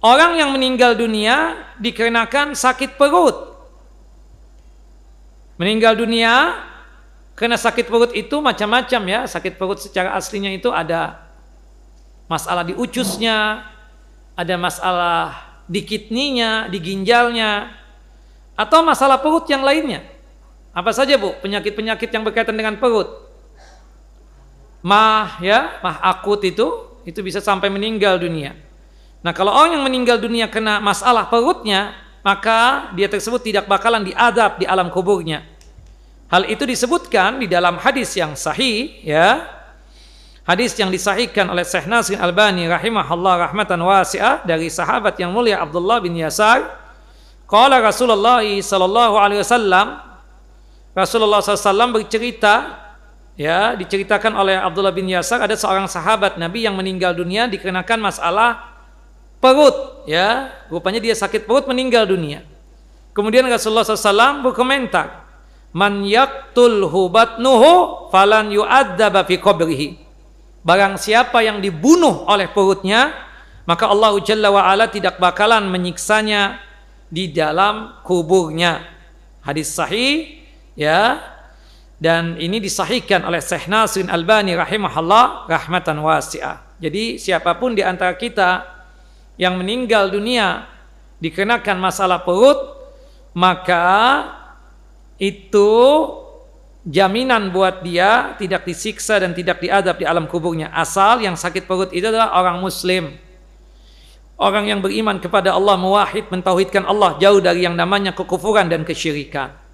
Orang yang meninggal dunia dikarenakan sakit perut. Meninggal dunia karena sakit perut itu macam-macam ya. Sakit perut secara aslinya itu ada masalah di ucusnya, ada masalah di kidninya, di ginjalnya, atau masalah perut yang lainnya. Apa saja bu penyakit-penyakit yang berkaitan dengan perut? Mah ya, mah akut itu, itu bisa sampai meninggal dunia. Nah, kalau orang yang meninggal dunia kena masalah perutnya, maka dia tersebut tidak bakalan diadab di alam kuburnya. Hal itu disebutkan di dalam hadis yang sahih, ya. Hadis yang disahihkan oleh Syekh Nasir Albani rahimahullah rahmatan wasi'ah dari sahabat yang mulia Abdullah bin Yasar. Qala Rasulullah sallallahu alaihi wasallam Rasulullah SAW bercerita ya diceritakan oleh Abdullah bin Yasar ada seorang sahabat Nabi yang meninggal dunia dikarenakan masalah perut ya rupanya dia sakit perut meninggal dunia kemudian Rasulullah SAW berkomentar man yaktul nuhu falan yu'adzaba fi qabrihi barang siapa yang dibunuh oleh perutnya maka Allah Jalla wa ala tidak bakalan menyiksanya di dalam kuburnya hadis sahih ya dan ini disahihkan oleh Syekh Nasrin Albani rahimahullah rahmatan wasi'ah jadi siapapun di antara kita yang meninggal dunia dikenakan masalah perut, maka itu jaminan buat dia tidak disiksa dan tidak diadab di alam kuburnya. Asal yang sakit perut itu adalah orang muslim. Orang yang beriman kepada Allah, muwahid, mentauhidkan Allah jauh dari yang namanya kekufuran dan kesyirikan.